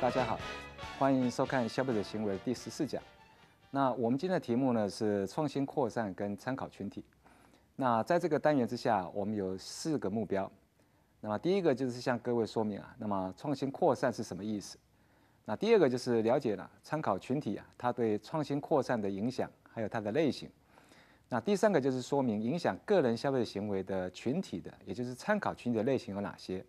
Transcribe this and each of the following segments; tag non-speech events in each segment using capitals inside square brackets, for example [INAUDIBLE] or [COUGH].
大家好，欢迎收看《消费者行为》第十四讲。那我们今天的题目呢是创新扩散跟参考群体。那在这个单元之下，我们有四个目标。那么第一个就是向各位说明啊，那么创新扩散是什么意思？那第二个就是了解了参考群体啊，它对创新扩散的影响，还有它的类型。那第三个就是说明影响个人消费行为的群体的，也就是参考群体的类型有哪些。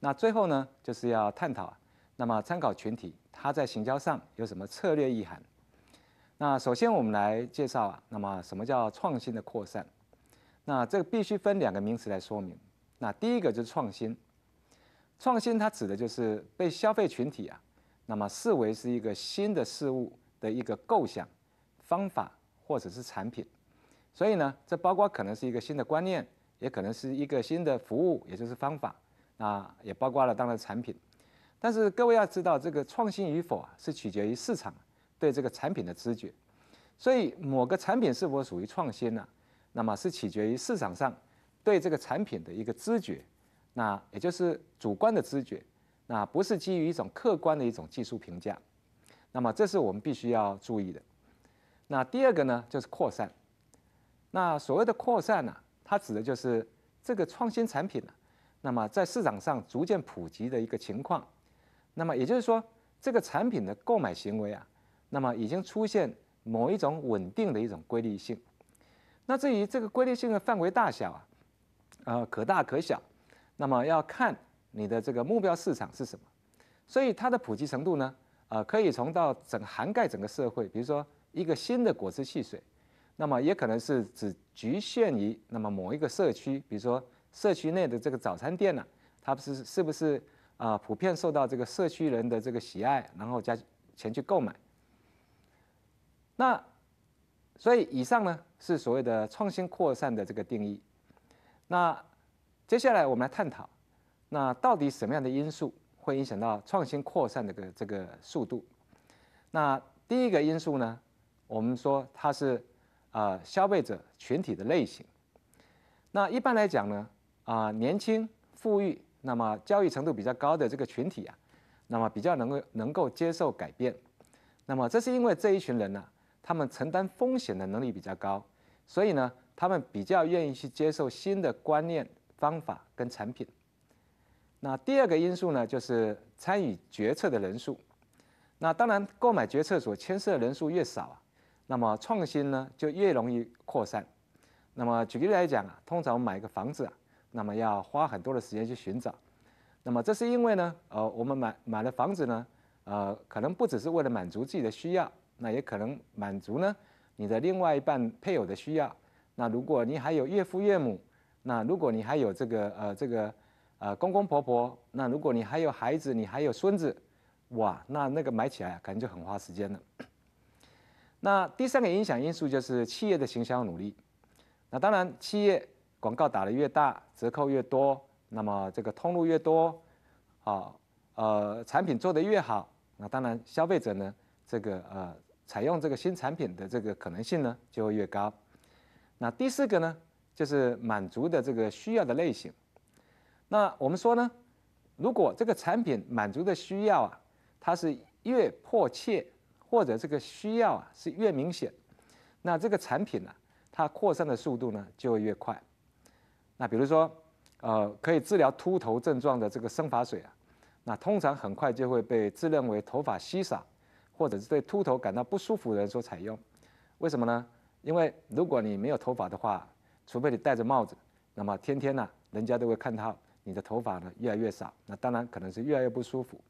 那最后呢，就是要探讨。那么参考群体，它在行销上有什么策略意涵？那首先我们来介绍啊，那么什么叫创新的扩散？那这个必须分两个名词来说明。那第一个就是创新，创新它指的就是被消费群体啊，那么视为是一个新的事物的一个构想、方法或者是产品。所以呢，这包括可能是一个新的观念，也可能是一个新的服务，也就是方法。那也包括了当然产品。但是各位要知道，这个创新与否啊，是取决于市场对这个产品的知觉。所以某个产品是否属于创新呢？那么是取决于市场上对这个产品的一个知觉，那也就是主观的知觉，那不是基于一种客观的一种技术评价。那么这是我们必须要注意的。那第二个呢，就是扩散。那所谓的扩散呢，它指的就是这个创新产品呢，那么在市场上逐渐普及的一个情况。那么也就是说，这个产品的购买行为啊，那么已经出现某一种稳定的一种规律性。那至于这个规律性的范围大小啊，呃，可大可小，那么要看你的这个目标市场是什么。所以它的普及程度呢，呃，可以从到整涵盖整个社会，比如说一个新的果汁汽水，那么也可能是只局限于那么某一个社区，比如说社区内的这个早餐店呢，它不是是不是？啊，普遍受到这个社区人的这个喜爱，然后加钱去购买。那所以以上呢是所谓的创新扩散的这个定义。那接下来我们来探讨，那到底什么样的因素会影响到创新扩散的个这个速度？那第一个因素呢，我们说它是啊消费者群体的类型。那一般来讲呢啊年轻富裕。那么教育程度比较高的这个群体啊，那么比较能够能够接受改变，那么这是因为这一群人呢，他们承担风险的能力比较高，所以呢，他们比较愿意去接受新的观念、方法跟产品。那第二个因素呢，就是参与决策的人数。那当然，购买决策所牵涉的人数越少啊，那么创新呢就越容易扩散。那么举例来讲啊，通常买个房子啊。那么要花很多的时间去寻找，那么这是因为呢，呃，我们买买了房子呢，呃，可能不只是为了满足自己的需要，那也可能满足呢你的另外一半配偶的需要。那如果你还有岳父岳母，那如果你还有这个呃这个呃公公婆婆，那如果你还有孩子，你还有孙子，哇，那那个买起来可能就很花时间了。那第三个影响因素就是企业的形销努力。那当然，企业。广告打的越大，折扣越多，那么这个通路越多，啊，呃，产品做得越好，那当然消费者呢，这个呃，采用这个新产品的这个可能性呢就会越高。那第四个呢，就是满足的这个需要的类型。那我们说呢，如果这个产品满足的需要啊，它是越迫切，或者这个需要啊是越明显，那这个产品呢，它扩散的速度呢就会越快。那比如说，呃，可以治疗秃头症状的这个生发水啊，那通常很快就会被自认为头发稀少或者是对秃头感到不舒服的人所采用。为什么呢？因为如果你没有头发的话，除非你戴着帽子，那么天天呢，人家都会看到你的头发呢越来越少，那当然可能是越来越不舒服。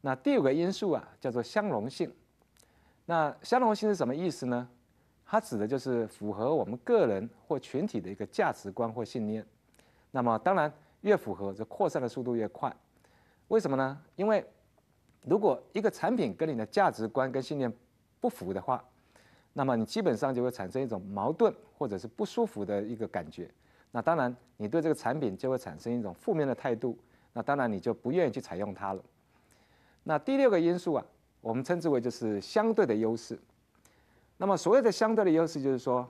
那第五个因素啊，叫做相容性。那相容性是什么意思呢？它指的就是符合我们个人或群体的一个价值观或信念。那么，当然越符合，这扩散的速度越快。为什么呢？因为如果一个产品跟你的价值观跟信念不符的话，那么你基本上就会产生一种矛盾或者是不舒服的一个感觉。那当然，你对这个产品就会产生一种负面的态度。那当然，你就不愿意去采用它了。那第六个因素啊，我们称之为就是相对的优势。那么所谓的相对的优势就是说，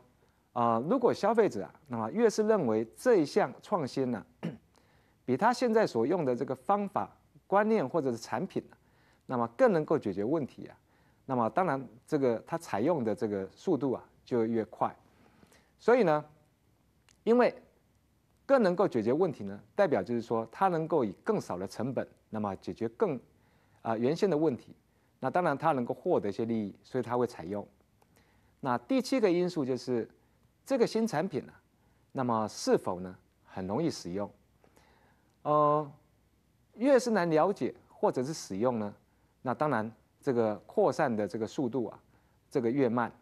啊，如果消费者啊，那么越是认为这一项创新呢，[CLEARS THROAT] 比他现在所用的这个方法、观念或者是产品那么更能够解决问题啊，那么当然这个它采用的这个速度啊就越快。所以呢，因为更能够解决问题呢，代表就是说它能够以更少的成本，那么解决更啊原先的问题，那当然它能够获得一些利益，所以它会采用。那第七个因素就是，这个新产品呢，那么是否呢很容易使用？呃，越是难了解或者是使用呢，那当然这个扩散的这个速度啊，这个越慢。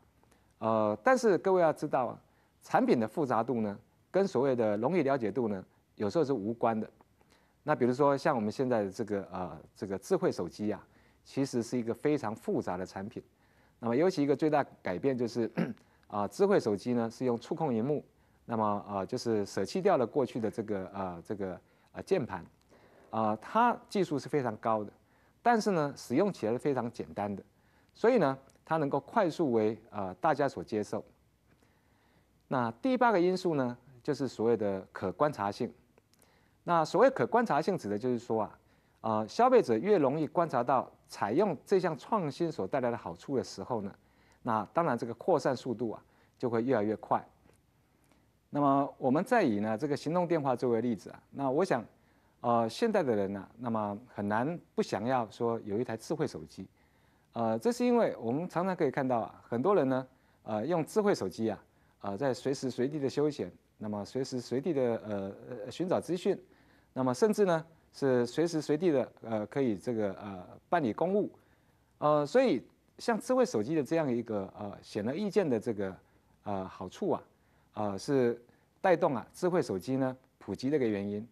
呃，但是各位要知道啊，产品的复杂度呢，跟所谓的容易了解度呢，有时候是无关的。那比如说像我们现在的这个呃这个智慧手机啊，其实是一个非常复杂的产品。那么，尤其一个最大改变就是，[CLEARS THROAT] 啊，智慧手机呢是用触控荧幕，那么啊，就是舍弃掉了过去的这个啊，这个啊键盘，啊，它技术是非常高的，但是呢，使用起来是非常简单的，所以呢，它能够快速为啊大家所接受。那第八个因素呢，就是所谓的可观察性。那所谓可观察性，指的就是说啊。啊，消费者越容易观察到采用这项创新所带来的好处的时候呢，那当然这个扩散速度啊就会越来越快。那么我们再以呢这个行动电话作为例子啊，那我想，呃，现代的人呢，那么很难不想要说有一台智慧手机，呃，这是因为我们常常可以看到啊，很多人呢，呃，用智慧手机啊，啊，在随时随地的休闲，那么随时随地的呃寻找资讯，那么甚至呢。是随时随地的，呃，可以这个呃办理公务，呃，所以像智慧手机的这样一个呃显而易见的这个呃好处啊，呃是带动啊智慧手机呢普及的一个原因。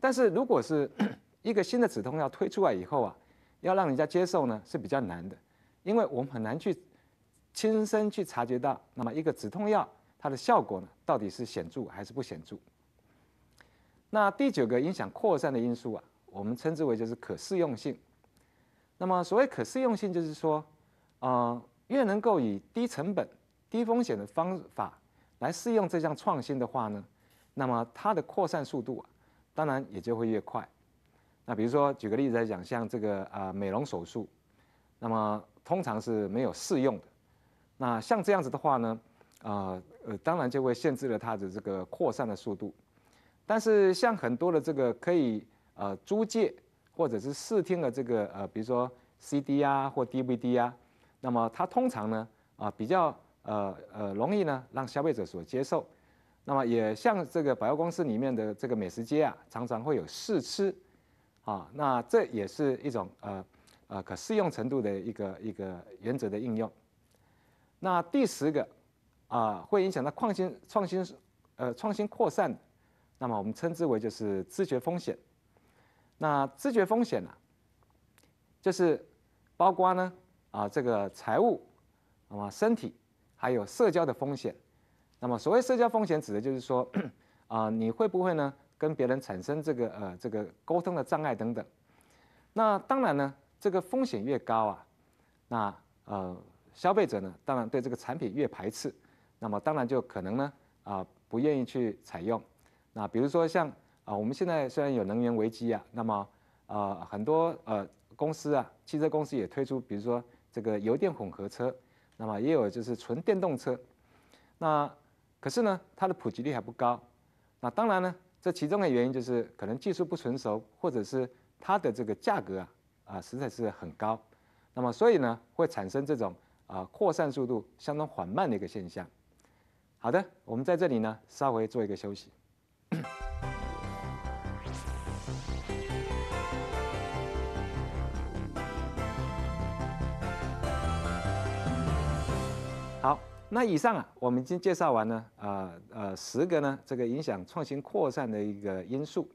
但是如果是 [COUGHS] 一个新的止痛药推出来以后啊，要让人家接受呢是比较难的，因为我们很难去亲身去察觉到，那么一个止痛药它的效果呢到底是显著还是不显著。那第九个影响扩散的因素啊，我们称之为就是可适用性。那么所谓可适用性，就是说，啊，越能够以低成本、低风险的方法来适用这项创新的话呢，那么它的扩散速度啊，当然也就会越快。那比如说举个例子来讲，像这个啊美容手术，那么通常是没有适用的。那像这样子的话呢，啊呃，当然就会限制了它的这个扩散的速度。但是，像很多的这个可以呃租借或者是试听的这个呃，比如说 CD 啊或 DVD 啊，那么它通常呢啊比较呃呃容易呢让消费者所接受。那么也像这个百货公司里面的这个美食街啊，常常会有试吃，啊，那这也是一种呃呃可适用程度的一个一个原则的应用。那第十个啊，会影响到创新创新呃创新扩散。那么我们称之为就是知觉风险。那知觉风险呢，就是包括呢啊这个财务，那么身体，还有社交的风险。那么所谓社交风险，指的就是说啊你会不会呢跟别人产生这个呃这个沟通的障碍等等。那当然呢这个风险越高啊，那呃消费者呢当然对这个产品越排斥，那么当然就可能呢啊不愿意去采用。那比如说像啊，我们现在虽然有能源危机啊，那么呃很多呃公司啊，汽车公司也推出，比如说这个油电混合车，那么也有就是纯电动车。那可是呢，它的普及率还不高。那当然呢，这其中的原因就是可能技术不成熟，或者是它的这个价格啊啊实在是很高。那么所以呢，会产生这种啊扩散速度相当缓慢的一个现象。好的，我们在这里呢稍微做一个休息。那以上啊，我们已经介绍完了，啊呃，十个呢这个影响创新扩散的一个因素。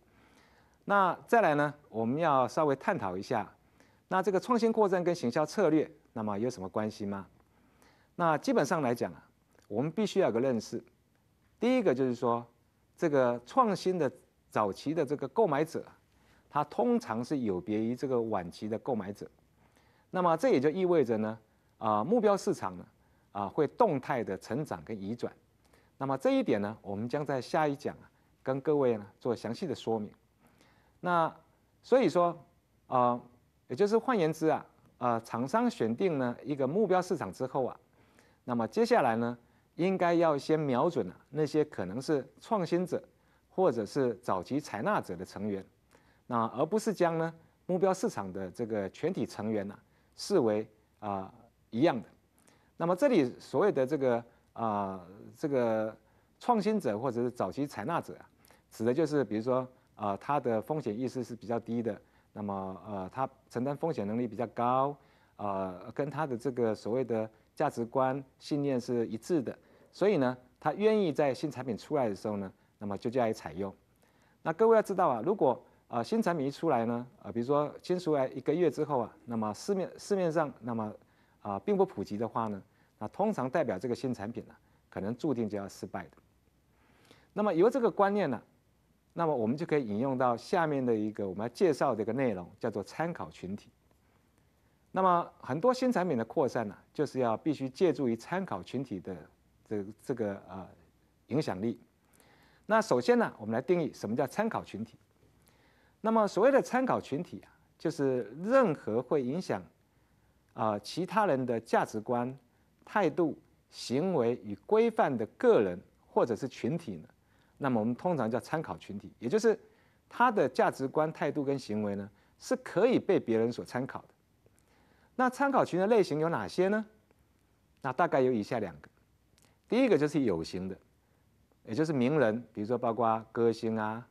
那再来呢，我们要稍微探讨一下，那这个创新扩散跟行销策略，那么有什么关系吗？那基本上来讲啊，我们必须要个认识。第一个就是说，这个创新的早期的这个购买者，他通常是有别于这个晚期的购买者。那么这也就意味着呢，啊目标市场呢。啊，会动态的成长跟移转，那么这一点呢，我们将在下一讲跟各位呢做详细的说明。那所以说，啊，也就是换言之啊，呃，厂商选定了一个目标市场之后啊，那么接下来呢，应该要先瞄准啊那些可能是创新者或者是早期采纳者的成员，那而不是将呢目标市场的这个全体成员呢视为啊一样的。那么这里所谓的这个啊，这个创新者或者是早期采纳者啊，指的就是比如说啊，他的风险意识是比较低的，那么呃，他承担风险能力比较高，啊，跟他的这个所谓的价值观信念是一致的，所以呢，他愿意在新产品出来的时候呢，那么就加以采用。那各位要知道啊，如果啊新产品一出来呢，啊比如说新出来一个月之后啊，那么市面市面上那么。啊，并不普及的话呢，那通常代表这个新产品呢，可能注定就要失败的。那么由这个观念呢，那么我们就可以引用到下面的一个我们要介绍的一个内容，叫做参考群体。那么很多新产品的扩散呢，就是要必须借助于参考群体的这这个啊影响力。那首先呢，我们来定义什么叫参考群体。那么所谓的参考群体啊，就是任何会影响。啊，其他人的价值观、态度、行为与规范的个人或者是群体呢？那么我们通常叫参考群体，也就是他的价值观、态度跟行为呢是可以被别人所参考的。那参考群的类型有哪些呢？那大概有以下两个。第一个就是有形的，也就是名人，比如说包括歌星啊，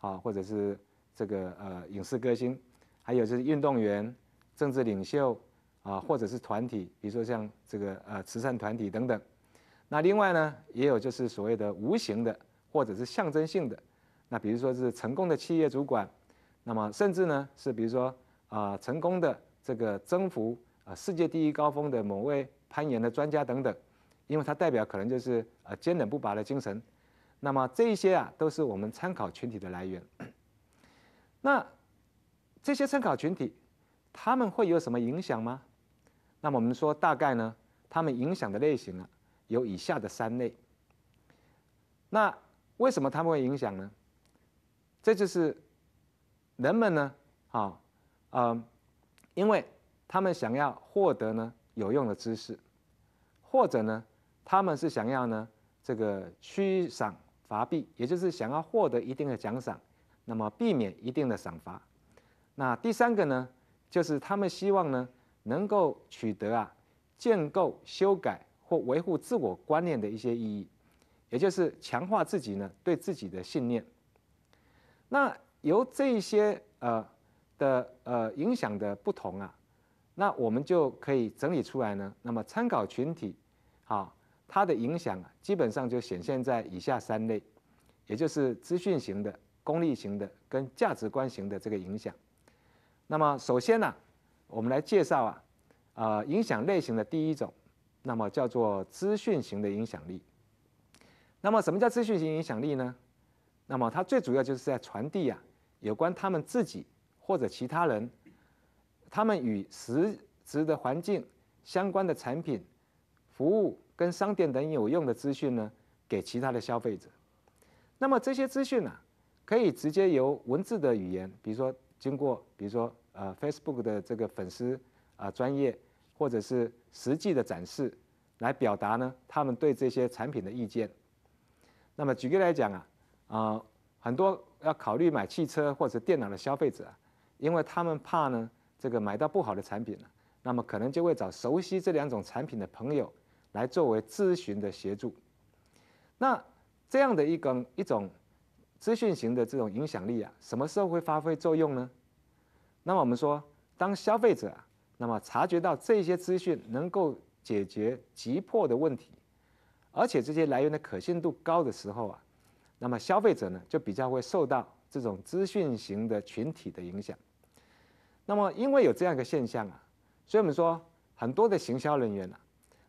啊或者是这个呃影视歌星，还有就是运动员、政治领袖。啊，或者是团体，比如说像这个呃慈善团体等等，那另外呢，也有就是所谓的无形的或者是象征性的，那比如说是成功的企业主管，那么甚至呢是比如说啊成功的这个征服啊世界第一高峰的某位攀岩的专家等等，因为它代表可能就是呃坚韧不拔的精神，那么这一些啊都是我们参考群体的来源。那这些参考群体他们会有什么影响吗？那我们说，大概呢，他们影响的类型啊，有以下的三类。那为什么他们会影响呢？这就是人们呢，啊，嗯，因为他们想要获得呢有用的知识，或者呢，他们是想要呢这个驱赏罚弊，也就是想要获得一定的奖赏，那么避免一定的赏罚。那第三个呢，就是他们希望呢。能够取得啊，建构、修改或维护自我观念的一些意义，也就是强化自己呢对自己的信念。那由这些呃的呃影响的不同啊，那我们就可以整理出来呢。那么参考群体啊，它的影响基本上就显现在以下三类，也就是资讯型的、功利型的跟价值观型的这个影响。那么首先呢。我们来介绍啊，呃，影响类型的第一种，那么叫做资讯型的影响力。那么什么叫资讯型影响力呢？那么它最主要就是在传递啊，有关他们自己或者其他人，他们与实质的环境相关的产品、服务跟商店等有用的资讯呢，给其他的消费者。那么这些资讯呢，可以直接由文字的语言，比如说经过，比如说。呃，Facebook 的这个粉丝啊，专业或者是实际的展示，来表达呢，他们对这些产品的意见。那么，举个来讲啊，啊，很多要考虑买汽车或者电脑的消费者，啊，因为他们怕呢，这个买到不好的产品了，那么可能就会找熟悉这两种产品的朋友来作为咨询的协助。那这样的一种一种资讯型的这种影响力啊，什么时候会发挥作用呢？那么我们说，当消费者那么察觉到这些资讯能够解决急迫的问题，而且这些来源的可信度高的时候啊，那么消费者呢就比较会受到这种资讯型的群体的影响。那么因为有这样一个现象啊，所以我们说很多的行销人员啊，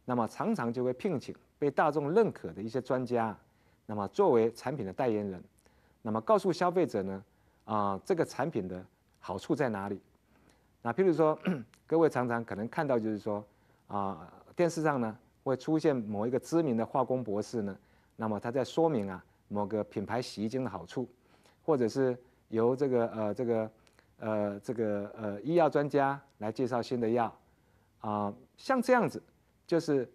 那么常常就会聘请被大众认可的一些专家，那么作为产品的代言人，那么告诉消费者呢啊这个产品的。好处在哪里？那譬如说，[CLEARS THROAT] 各位常常可能看到，就是说，啊，电视上呢会出现某一个知名的化工博士呢，那么他在说明啊某个品牌洗衣精的好处，或者是由这个呃这个呃这个呃医药专家来介绍新的药，啊，像这样子，就是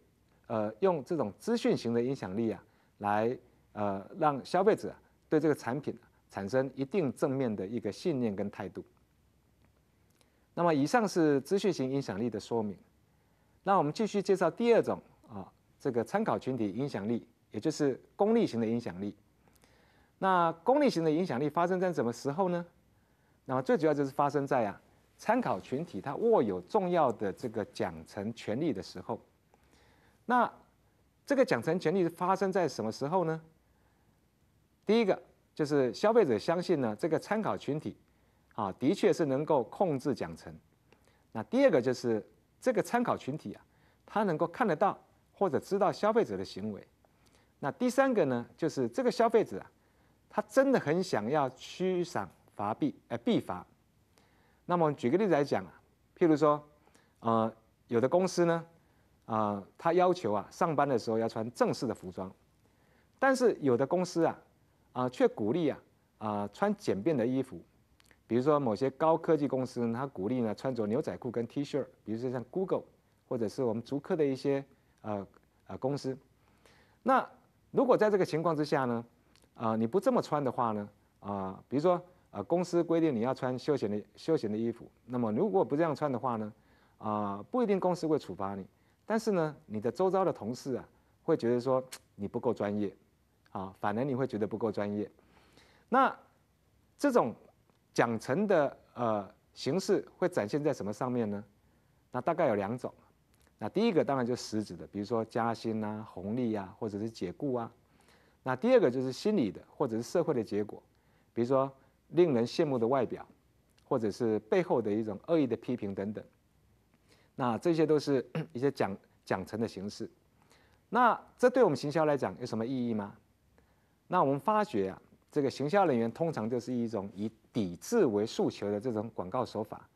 呃用这种资讯型的影响力啊来呃让消费者对这个产品产生一定正面的一个信念跟态度。那么以上是资讯型影响力的说明，那我们继续介绍第二种啊，这个参考群体影响力，也就是功利型的影响力。那功利型的影响力发生在什么时候呢？那么最主要就是发生在啊，参考群体他握有重要的这个奖惩权利的时候。那这个奖惩权利发生在什么时候呢？第一个就是消费者相信呢，这个参考群体。啊，的确是能够控制奖惩。那第二个就是这个参考群体啊，他能够看得到或者知道消费者的行为。那第三个呢，就是这个消费者啊，他真的很想要驱赏罚弊，呃，避罚。那么，举个例子来讲啊，譬如说，呃，有的公司呢，啊，他要求啊，上班的时候要穿正式的服装，但是有的公司啊，啊，却鼓励啊，啊，穿简便的衣服。比如说某些高科技公司，它鼓励呢穿着牛仔裤跟 T 恤，比如说像 Google，或者是我们逐客的一些呃呃公司。那如果在这个情况之下呢，啊你不这么穿的话呢，啊比如说啊公司规定你要穿休闲的休闲的衣服，那么如果不这样穿的话呢，啊不一定公司会处罚你，但是呢你的周遭的同事啊会觉得说你不够专业，啊反而你会觉得不够专业。那这种。奖惩的呃形式会展现在什么上面呢？那大概有两种。那第一个当然就是实质的，比如说加薪啊、红利啊，或者是解雇啊。那第二个就是心理的，或者是社会的结果，比如说令人羡慕的外表，或者是背后的一种恶意的批评等等。那这些都是 [CLEARS THROAT] 一些奖奖惩的形式。那这对我们行销来讲有什么意义吗？那我们发觉啊，这个行销人员通常就是一种以。抵制为诉求的这种广告手法，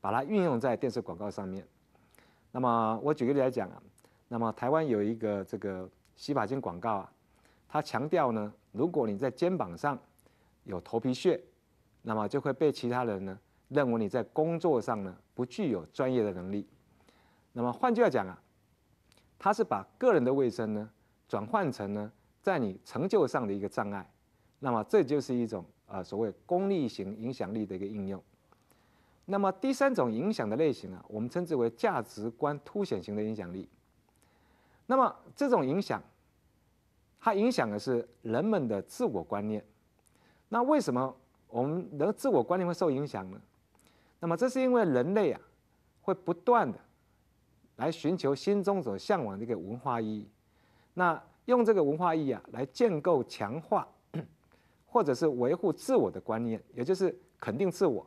把它运用在电视广告上面。那么，我举个例来讲啊，那么台湾有一个这个洗发精广告啊，它强调呢，如果你在肩膀上有头皮屑，那么就会被其他人呢认为你在工作上呢不具有专业的能力。那么换句话讲啊，它是把个人的卫生呢转换成呢在你成就上的一个障碍。那么这就是一种。啊，所谓功利型影响力的一个应用。那么第三种影响的类型啊，我们称之为价值观凸显型的影响力。那么这种影响，它影响的是人们的自我观念。那为什么我们的自我观念会受影响呢？那么这是因为人类啊，会不断的来寻求心中所向往的一个文化意义，那用这个文化意义啊来建构、强化。或者是维护自我的观念，也就是肯定自我。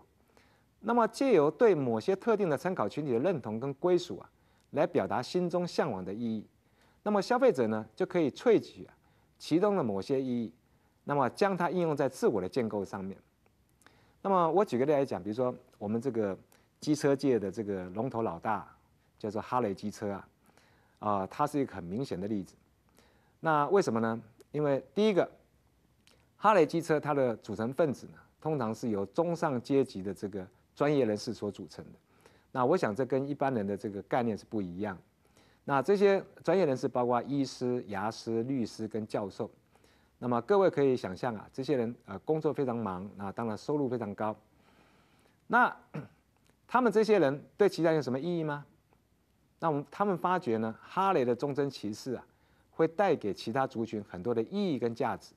那么，借由对某些特定的参考群体的认同跟归属啊，来表达心中向往的意义。那么，消费者呢就可以萃取其中的某些意义，那么将它应用在自我的建构上面。那么，我举个例来讲，比如说我们这个机车界的这个龙头老大叫做哈雷机车啊，啊，它是一个很明显的例子。那为什么呢？因为第一个。哈雷机车，它的组成分子呢，通常是由中上阶级的这个专业人士所组成的。那我想，这跟一般人的这个概念是不一样。那这些专业人士包括医师、牙师、律师跟教授。那么各位可以想象啊，这些人呃工作非常忙，那当然收入非常高。那他们这些人对其他有什么意义吗？那我们他们发觉呢，哈雷的忠贞骑士啊，会带给其他族群很多的意义跟价值。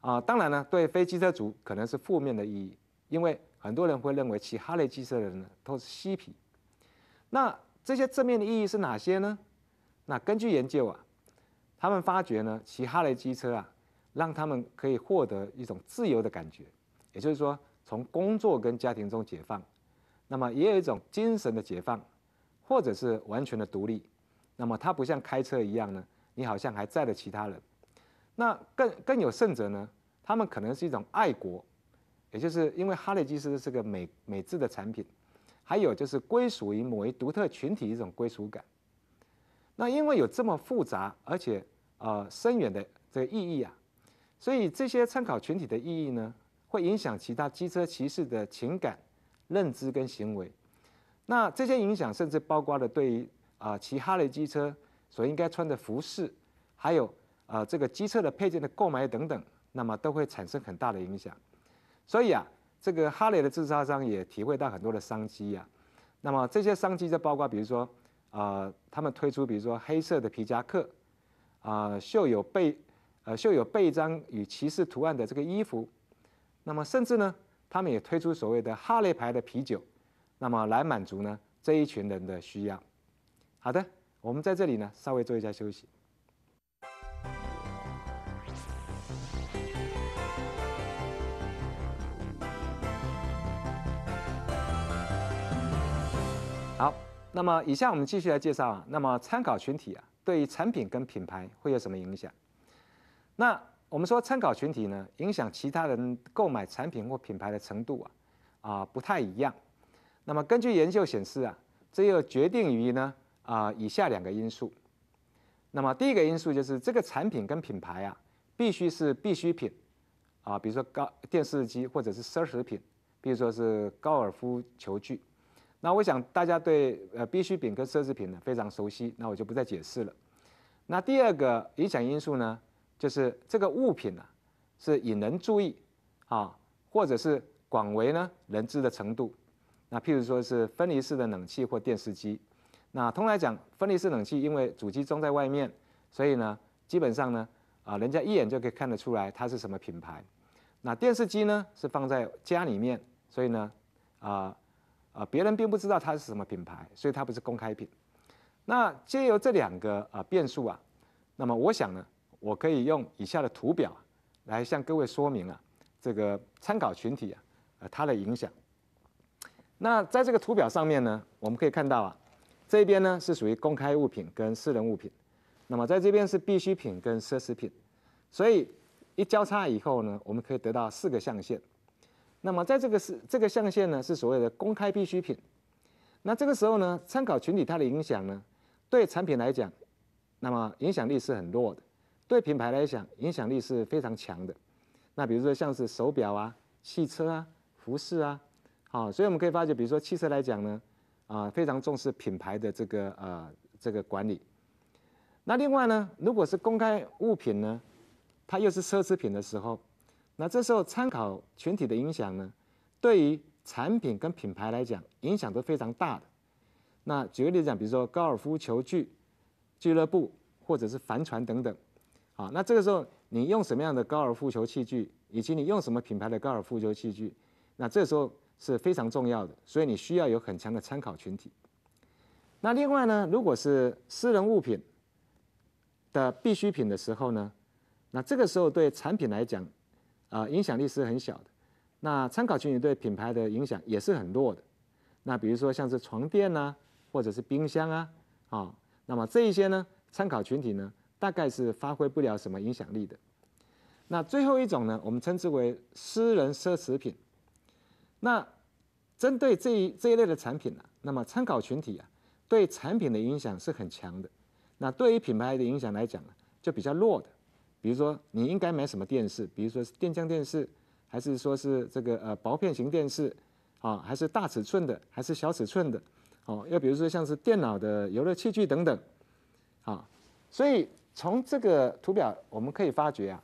啊，当然呢，对非机车族可能是负面的意义，因为很多人会认为骑哈雷机车的人呢都是嬉皮。那这些正面的意义是哪些呢？那根据研究啊，他们发觉呢，骑哈雷机车啊，让他们可以获得一种自由的感觉，也就是说，从工作跟家庭中解放，那么也有一种精神的解放，或者是完全的独立。那么它不像开车一样呢，你好像还在着其他人。那更更有甚者呢？他们可能是一种爱国，也就是因为哈雷机是是个美美制的产品，还有就是归属于某一独特群体一种归属感。那因为有这么复杂而且呃深远的这个意义啊，所以这些参考群体的意义呢，会影响其他机车骑士的情感、认知跟行为。那这些影响甚至包括了对于啊骑哈雷机车所应该穿的服饰，还有。啊，这个机车的配件的购买等等，那么都会产生很大的影响。所以啊，这个哈雷的制造商也体会到很多的商机啊。那么这些商机就包括，比如说啊，他们推出比如说黑色的皮夹克啊，绣有背呃绣有背章与骑士图案的这个衣服。那么甚至呢，他们也推出所谓的哈雷牌的啤酒，那么来满足呢这一群人的需要。好的，我们在这里呢稍微做一下休息。好，那么以下我们继续来介绍啊。那么参考群体啊，对于产品跟品牌会有什么影响？那我们说参考群体呢，影响其他人购买产品或品牌的程度啊，啊不太一样。那么根据研究显示啊，这又决定于呢啊以下两个因素。那么第一个因素就是这个产品跟品牌啊，必须是必需品啊，比如说高电视机或者是奢侈品，比如说是高尔夫球具。那我想大家对呃必需品跟奢侈品呢非常熟悉，那我就不再解释了。那第二个影响因素呢，就是这个物品呢是引人注意啊，或者是广为呢人知的程度。那譬如说是分离式的冷气或电视机。那通常来讲，分离式冷气因为主机装在外面，所以呢基本上呢啊，人家一眼就可以看得出来它是什么品牌。那电视机呢是放在家里面，所以呢啊。啊，别人并不知道它是什么品牌，所以它不是公开品。那借由这两个啊变数啊，那么我想呢，我可以用以下的图表来向各位说明啊，这个参考群体啊，呃它的影响。那在这个图表上面呢，我们可以看到啊，这边呢是属于公开物品跟私人物品，那么在这边是必需品跟奢侈品，所以一交叉以后呢，我们可以得到四个象限。那么在这个是这个象限呢，是所谓的公开必需品。那这个时候呢，参考群体它的影响呢，对产品来讲，那么影响力是很弱的；对品牌来讲，影响力是非常强的。那比如说像是手表啊、汽车啊、服饰啊，好，所以我们可以发觉，比如说汽车来讲呢，啊，非常重视品牌的这个呃这个管理。那另外呢，如果是公开物品呢，它又是奢侈品的时候。那这时候参考群体的影响呢，对于产品跟品牌来讲，影响都非常大的。那举个例子讲，比如说高尔夫球具、俱乐部或者是帆船等等，啊，那这个时候你用什么样的高尔夫球器具，以及你用什么品牌的高尔夫球器具，那这时候是非常重要的。所以你需要有很强的参考群体。那另外呢，如果是私人物品的必需品的时候呢，那这个时候对产品来讲，啊，影响力是很小的。那参考群体对品牌的影响也是很弱的。那比如说像是床垫呐，或者是冰箱啊，啊，那么这一些呢，参考群体呢，大概是发挥不了什么影响力的。那最后一种呢，我们称之为私人奢侈品。那针对这一这一类的产品呢，那么参考群体啊，对产品的影响是很强的。那对于品牌的影响来讲呢，就比较弱的。比如说，你应该买什么电视？比如说，是电浆电视，还是说是这个呃薄片型电视啊？还是大尺寸的，还是小尺寸的？哦，又比如说像是电脑的游乐器具等等啊。所以从这个图表我们可以发觉啊，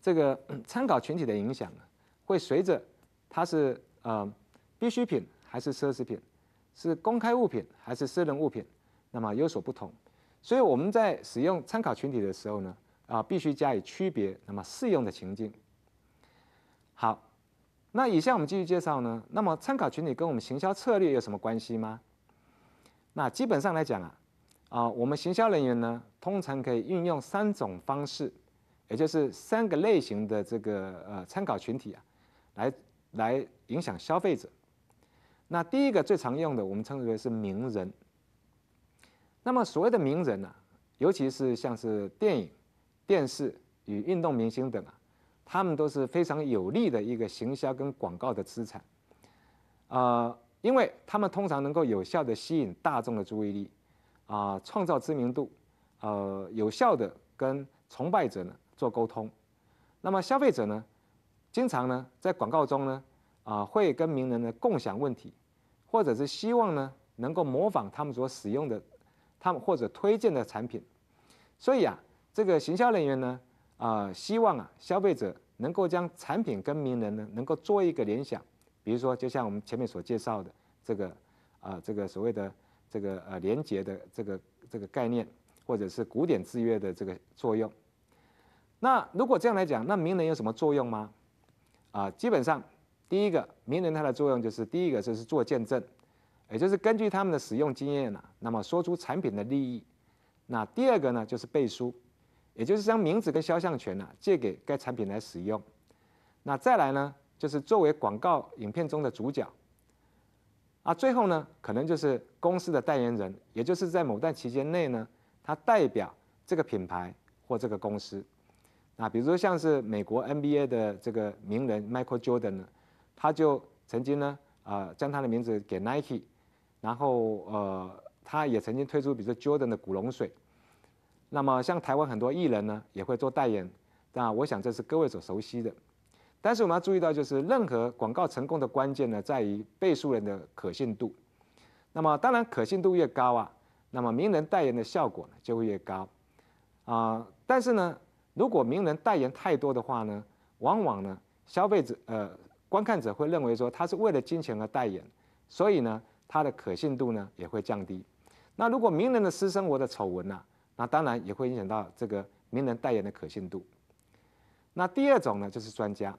这个参考群体的影响会随着它是呃必需品还是奢侈品，是公开物品还是私人物品，那么有所不同。所以我们在使用参考群体的时候呢，啊，必须加以区别。那么适用的情境，好，那以下我们继续介绍呢。那么参考群体跟我们行销策略有什么关系吗？那基本上来讲啊，啊，我们行销人员呢，通常可以运用三种方式，也就是三个类型的这个呃参考群体啊，来来影响消费者。那第一个最常用的，我们称之为是名人。那么所谓的名人呢，尤其是像是电影。电视与运动明星等啊，他们都是非常有利的一个行销跟广告的资产，啊，因为他们通常能够有效的吸引大众的注意力，啊，创造知名度，呃，有效的跟崇拜者呢做沟通。那么消费者呢，经常呢在广告中呢，啊，会跟名人的共享问题，或者是希望呢能够模仿他们所使用的他们或者推荐的产品，所以啊。这个行销人员呢，啊，希望啊消费者能够将产品跟名人呢能够做一个联想，比如说就像我们前面所介绍的这个啊这个所谓的这个呃连接的这个这个概念，或者是古典制约的这个作用。那如果这样来讲，那名人有什么作用吗？啊，基本上第一个名人它的作用就是第一个就是做见证，也就是根据他们的使用经验呢，那么说出产品的利益。那第二个呢就是背书。也就是将名字跟肖像权呢借给该产品来使用，那再来呢，就是作为广告影片中的主角，啊，最后呢，可能就是公司的代言人，也就是在某段期间内呢，他代表这个品牌或这个公司，啊，比如说像是美国 NBA 的这个名人 Michael Jordan 呢，他就曾经呢啊将他的名字给 Nike，然后呃，他也曾经推出比如说 Jordan 的古龙水。那么，像台湾很多艺人呢，也会做代言，那我想这是各位所熟悉的。但是我们要注意到，就是任何广告成功的关键呢，在于被诉人的可信度。那么，当然可信度越高啊，那么名人代言的效果呢就会越高。啊，但是呢，如果名人代言太多的话呢，往往呢，消费者呃，观看者会认为说他是为了金钱而代言，所以呢，他的可信度呢也会降低。那如果名人的私生活的丑闻啊，那当然也会影响到这个名人代言的可信度。那第二种呢，就是专家。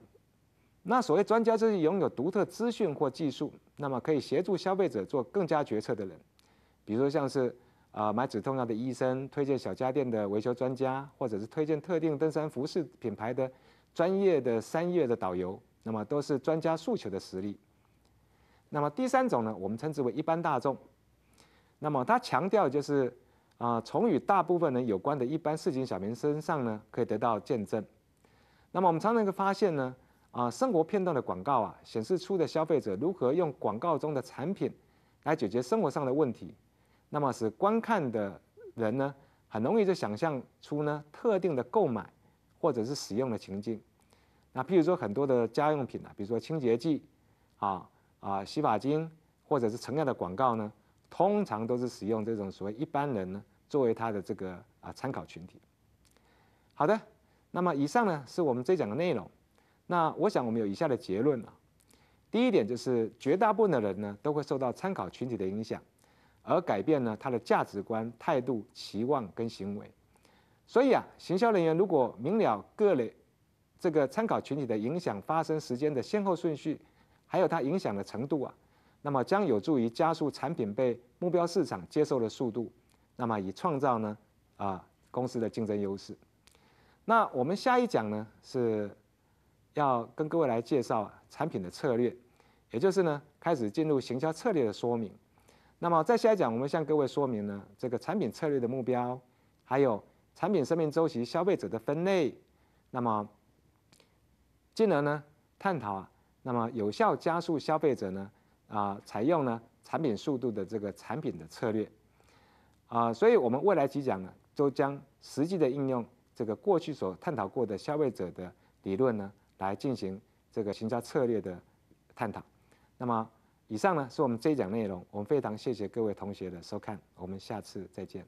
那所谓专家，就是拥有独特资讯或技术，那么可以协助消费者做更加决策的人。比如说像是啊买止痛药的医生，推荐小家电的维修专家，或者是推荐特定登山服饰品牌的专业的商业的导游，那么都是专家诉求的实力。那么第三种呢，我们称之为一般大众。那么他强调就是。啊，从与大部分人有关的一般市井小民身上呢，可以得到见证。那么我们常常会发现呢，啊，生活片段的广告啊，显示出的消费者如何用广告中的产品来解决生活上的问题。那么使观看的人呢，很容易就想象出呢，特定的购买或者是使用的情境。那譬如说很多的家用品啊，比如说清洁剂，啊啊，洗发精或者是成样的广告呢，通常都是使用这种所谓一般人呢。作为他的这个啊参考群体。好的，那么以上呢是我们这讲的内容。那我想我们有以下的结论啊。第一点就是绝大部分的人呢都会受到参考群体的影响，而改变呢他的价值观、态度、期望跟行为。所以啊，行销人员如果明了各类这个参考群体的影响发生时间的先后顺序，还有它影响的程度啊，那么将有助于加速产品被目标市场接受的速度。那么，以创造呢啊公司的竞争优势。那我们下一讲呢是要跟各位来介绍产品的策略，也就是呢开始进入行销策略的说明。那么在下一讲，我们向各位说明呢这个产品策略的目标，还有产品生命周期、消费者的分类，那么进而呢探讨啊。那么有效加速消费者呢啊采用呢产品速度的这个产品的策略。啊，所以我们未来几讲呢，都将实际的应用这个过去所探讨过的消费者的理论呢，来进行这个行销策略的探讨。那么，以上呢是我们这一讲内容。我们非常谢谢各位同学的收看，我们下次再见。